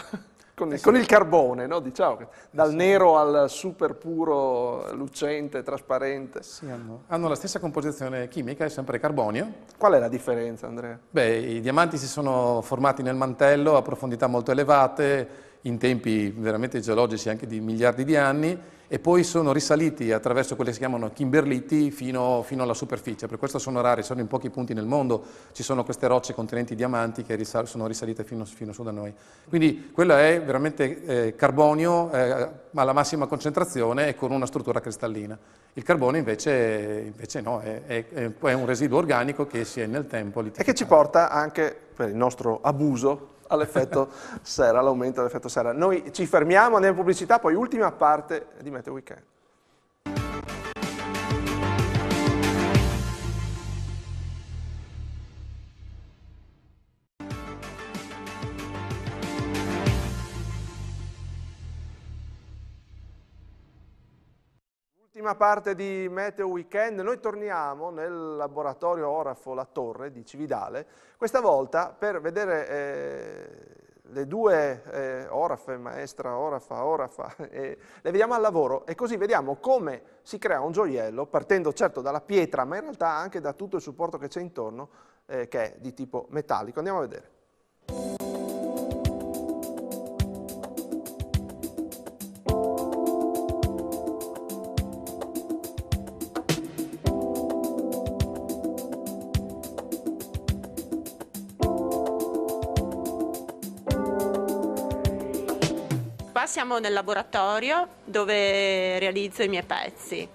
C: Con eh il, con il, carbone, no? diciamo, dal sì. nero al super puro, lucente, trasparente. Sì,
D: hanno, hanno, la stessa composizione chimica, è sempre carbonio.
C: Qual è la differenza, Andrea?
D: Beh, i diamanti si sono formati nel mantello a profondità molto elevate, in tempi veramente geologici anche di miliardi di anni e poi sono risaliti attraverso quelle che si chiamano kimberliti fino, fino, alla superficie, per questo sono rari, sono in pochi punti nel mondo, ci sono queste rocce contenenti diamanti che risal sono risalite fino, fino, su da noi. Quindi quello è veramente eh, carbonio eh, alla massima concentrazione e con una struttura cristallina. Il carbone invece, invece no, è, è, è, un residuo organico che si è nel tempo. E che ci porta anche per il nostro abuso all'effetto
C: sera, all'aumento dell'effetto sera. Noi ci fermiamo, andiamo in pubblicità, poi ultima parte di Meteo Weekend. Prima parte di Meteo Weekend, noi torniamo nel laboratorio Orafo La Torre di Cividale, questa volta per vedere eh, le due eh, Orafe, maestra Orafa, Orafa, (laughs) e le vediamo al lavoro e così vediamo come si crea un gioiello, partendo certo dalla pietra, ma in realtà anche da tutto il supporto che c'è intorno, eh, che è di tipo metallico. Andiamo a vedere.
A: siamo nel laboratorio dove realizzo i miei pezzi.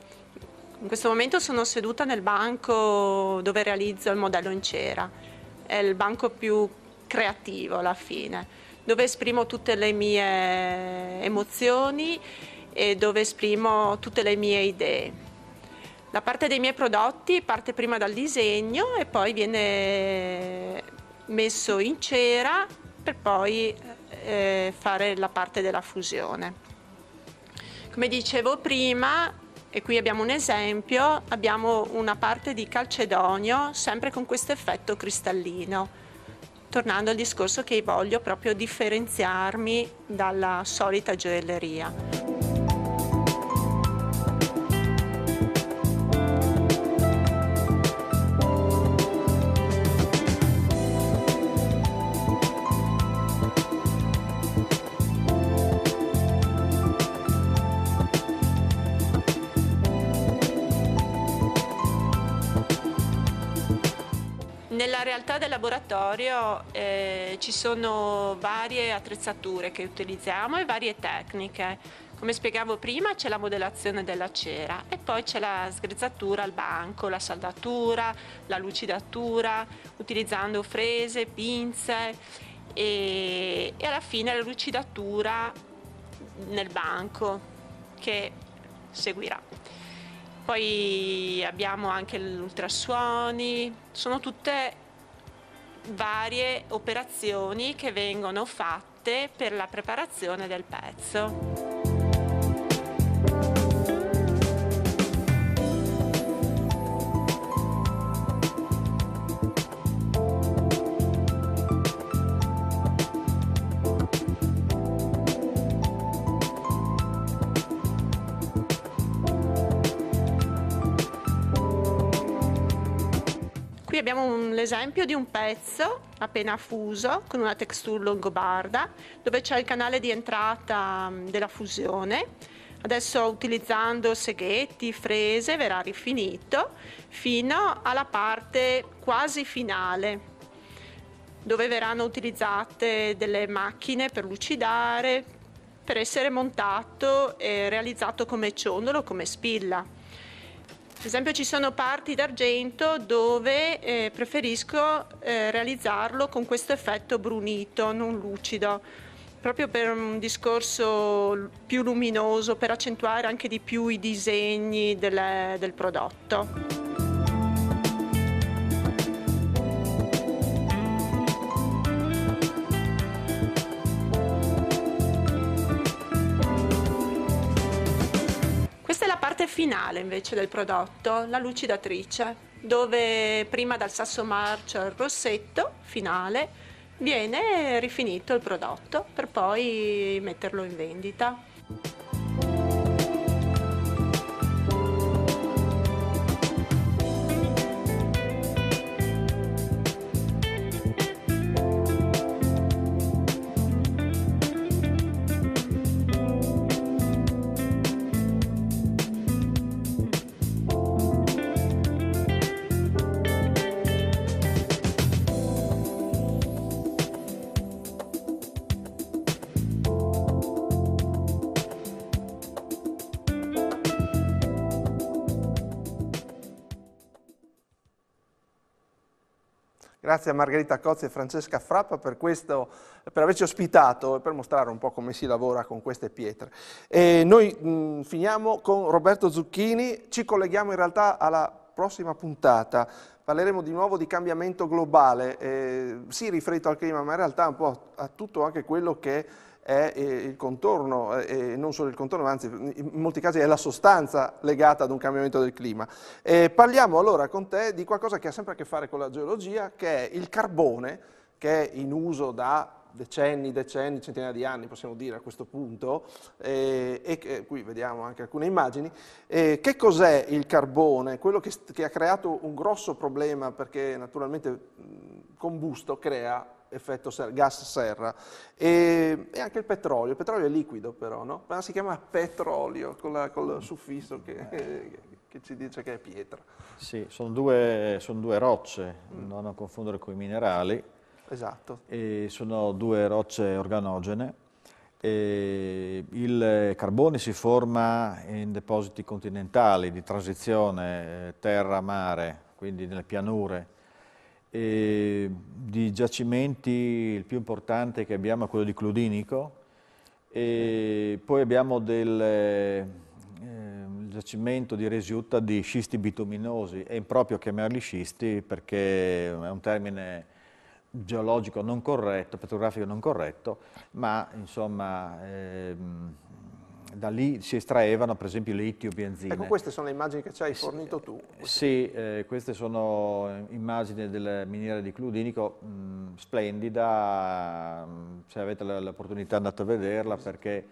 A: In questo momento sono seduta nel banco dove realizzo il modello in cera. È il banco più creativo alla fine, dove esprimo tutte le mie emozioni e dove esprimo tutte le mie idee. La parte dei miei prodotti parte prima dal disegno e poi viene messo in cera per poi eh, eh, fare la parte della fusione. Come dicevo prima, e qui abbiamo un esempio, abbiamo una parte di calcedonio sempre con questo effetto cristallino. Tornando al discorso che voglio proprio differenziarmi dalla solita gioielleria. Nella realtà del laboratorio eh, ci sono varie attrezzature che utilizziamo e varie tecniche. Come spiegavo prima c'è la modellazione della cera e poi c'è la sgrezzatura al banco, la saldatura, la lucidatura, utilizzando frese, pinze e, e alla fine la lucidatura nel banco che seguirà. Poi abbiamo anche gli ultrasuoni, sono tutte varie operazioni che vengono fatte per la preparazione del pezzo. abbiamo un, l'esempio di un pezzo appena fuso con una texture longobarda dove c'è il canale di entrata mm, della fusione. Adesso utilizzando seghetti, frese verrà rifinito fino alla parte quasi finale dove verranno utilizzate delle macchine per lucidare, per essere montato e realizzato come ciondolo, come spilla. Ad esempio ci sono parti d'argento dove eh, preferisco eh, realizzarlo con questo effetto brunito, non lucido, proprio per un discorso più luminoso, per accentuare anche di più i disegni delle, del prodotto. finale invece del prodotto, la lucidatrice, dove prima dal sasso marcio al rossetto finale viene rifinito il prodotto per poi metterlo in vendita.
C: Grazie a Margherita Cozzi e Francesca Frappa per, questo, per averci ospitato e per mostrare un po' come si lavora con queste pietre. E noi mh, mm, finiamo con Roberto Zucchini, ci colleghiamo in realtà alla prossima puntata. Parleremo di nuovo di cambiamento globale, eh, sì riferito al clima, ma in realtà un po' a tutto anche quello che è eh, il contorno, eh, e non solo il contorno, ma anzi in molti casi è la sostanza legata ad un cambiamento del clima. E parliamo allora con te di qualcosa che ha sempre a che fare con la geologia, che è il carbone, che è in uso da decenni, decenni, centinaia di anni possiamo dire a questo punto, eh, e qui vediamo anche alcune immagini, eh, che cos'è il carbone? Quello che, che, ha creato un grosso problema perché naturalmente combusto crea effetto ser gas serra e, e, anche il petrolio, il petrolio è liquido però, no? Ma si chiama petrolio con, la, con il suffisso eh. che, che, ci dice che è pietra.
B: Sì, sono due, sono due rocce, mm. non a confondere con i minerali. Esatto. sono due rocce organogene. E il carbone si forma in depositi continentali di transizione eh, terra-mare, quindi nelle pianure e di giacimenti il più importante che abbiamo è quello di Cludinico e poi abbiamo del eh, giacimento di Resiutta di scisti bituminosi, è improprio chiamarli scisti perché è un termine geologico non corretto, petrografico non corretto, ma insomma eh, da lì si estraevano per esempio le ittiobenzine. Ecco, queste
C: sono le immagini che ci hai fornito tu.
B: Sì, eh, queste sono immagini del miniere di Cludinico, mh, mm, splendida, mm, se avete l'opportunità andate a vederla perché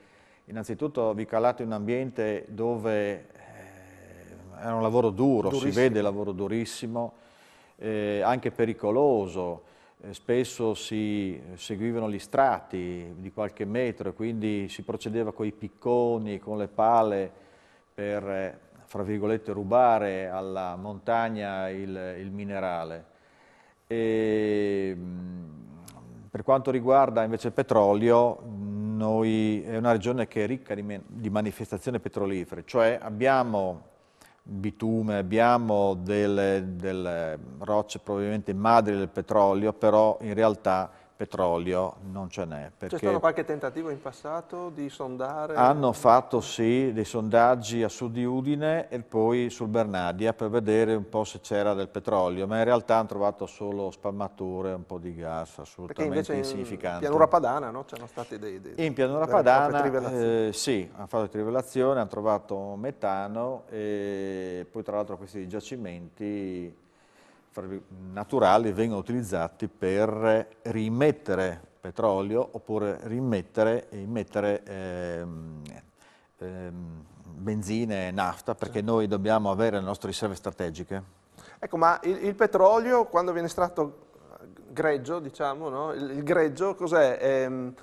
B: innanzitutto vi calate in un ambiente dove eh, è un lavoro duro, durissimo. si vede lavoro durissimo, eh, anche pericoloso, eh, spesso si eh, seguivano gli strati di qualche metro e quindi si procedeva con i picconi, con le pale per, eh, fra virgolette, rubare alla montagna il, il minerale. E, mm, per quanto riguarda invece il petrolio, noi, è una regione che è ricca di, di manifestazioni petrolifere, cioè abbiamo bitume, abbiamo delle, delle rocce probabilmente madri del petrolio, però in realtà petrolio non ce n'è. C'è stato
C: qualche tentativo in passato di sondare? Hanno
B: fatto sì dei sondaggi a sud di Udine e poi sul Bernadia per vedere un po' se c'era del petrolio, ma in realtà hanno trovato solo spalmature, un po' di gas assolutamente insignificante. in pianura
C: padana no? c'erano stati dei, dei...
B: In pianura padana eh, sì, hanno fatto trivelazione, hanno trovato metano e poi tra l'altro questi giacimenti naturali vengono utilizzati per rimettere petrolio oppure rimettere immettere, ehm, ehm, benzine e nafta perché noi dobbiamo avere le nostre riserve strategiche.
C: Ecco, ma il, il petrolio quando viene estratto eh, greggio, diciamo, no? il, il greggio cos'è? Ehm,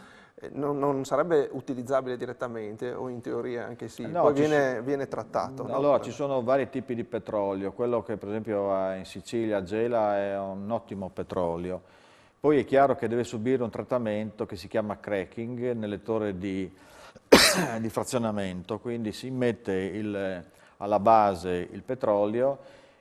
C: eh, non, non, sarebbe utilizzabile direttamente o in teoria anche sì, eh, no, poi viene, viene, trattato. No, allora no? ci
B: sono vari tipi di petrolio, quello che per esempio in Sicilia Gela è un ottimo petrolio, poi è chiaro che deve subire un trattamento che si chiama cracking nelle torri di, (coughs) di frazionamento, quindi si mette il, alla base il petrolio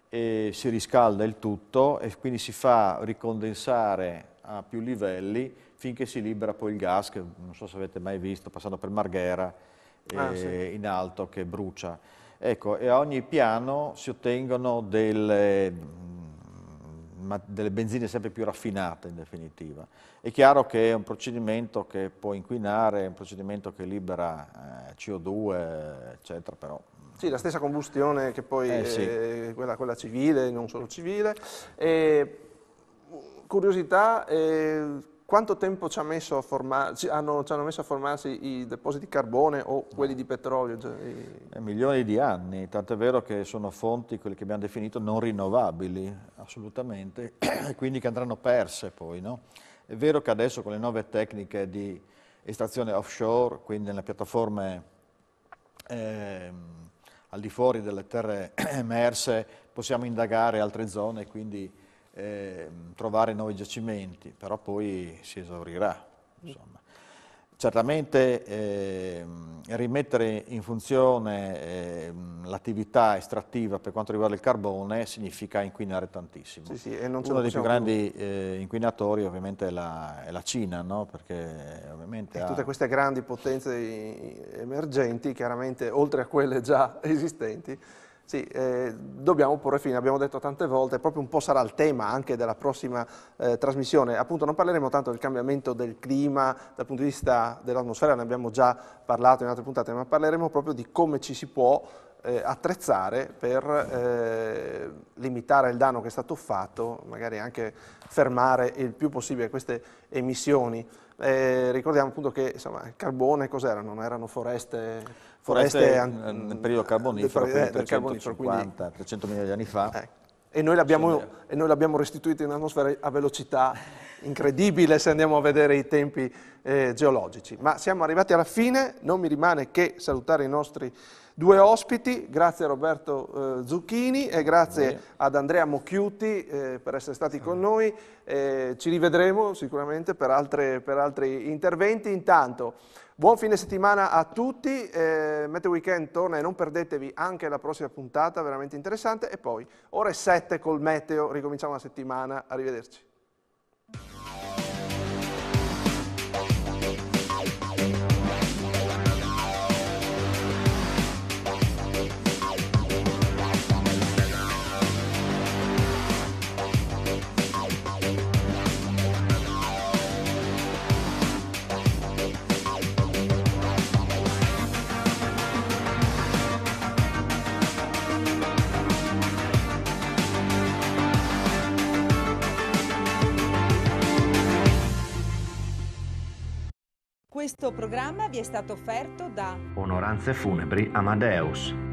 B: e si riscalda il tutto e quindi si fa ricondensare a più livelli finché si libera poi il gas, che non so se avete mai visto, passando per Marghera, ah, eh, sì. in alto, che brucia. Ecco, e a ogni piano si ottengono delle, mm, delle benzine sempre più raffinate in definitiva. È chiaro che è un procedimento che può inquinare, è un procedimento che libera eh, CO2, eccetera, però... Mm.
C: Sì, la stessa combustione che poi eh, sì. è eh, quella, quella, civile, non solo civile. E, mm, curiosità, eh, quanto tempo ci, ha forma, ci, hanno, ci, hanno, messo a formarsi i depositi di carbone o quelli di petrolio?
B: Eh, milioni di anni, tant'è vero che sono fonti, quelle che abbiamo definito, non rinnovabili, assolutamente, (clears throat) e quindi che andranno perse poi. No? È vero che adesso con le nuove tecniche di estrazione offshore, quindi nelle piattaforme eh, al di fuori delle terre (clears throat) emerse, possiamo indagare altre zone, quindi eh, trovare nuovi giacimenti, però poi si esaurirà. Insomma. Certamente eh, rimettere in funzione eh, l'attività estrattiva per quanto riguarda il carbone significa inquinare tantissimo. Sì, sì,
C: Uno dei più grandi
B: eh, inquinatori ovviamente è la, è la Cina, no? perché ovviamente ha... Tutte
C: queste grandi potenze emergenti, chiaramente oltre a quelle già esistenti, sì, eh, dobbiamo porre fine, abbiamo detto tante volte, proprio un po' sarà il tema anche della prossima eh, trasmissione. Appunto non parleremo tanto del cambiamento del clima dal punto di vista dell'atmosfera, ne abbiamo già parlato in altre puntate, ma parleremo proprio di come ci si può eh, attrezzare per eh, limitare il danno che è stato fatto, magari anche fermare il più possibile queste emissioni. Eh, ricordiamo appunto che insomma, il carbone cos'era? Non erano foreste? foreste, foreste nel
B: periodo carbonifero, del, del 350, 300 milioni di anni fa. Eh.
C: E noi, l'abbiamo, restituita in atmosfera a velocità incredibile se andiamo a vedere i tempi eh, geologici. Ma siamo arrivati alla fine, non mi rimane che salutare i nostri due ospiti, grazie a Roberto eh, Zucchini e grazie Bene. ad Andrea Mocchiuti eh, per essere stati con noi. Eh, ci rivedremo sicuramente per, altre, per altri interventi. Intanto... Buon fine settimana a tutti, eh, Mete Weekend torna e non perdetevi anche la prossima puntata, veramente interessante, e poi ore 7 col Meteo, ricominciamo la settimana, arrivederci.
A: Questo programma vi è stato offerto da
B: Onoranze funebri Amadeus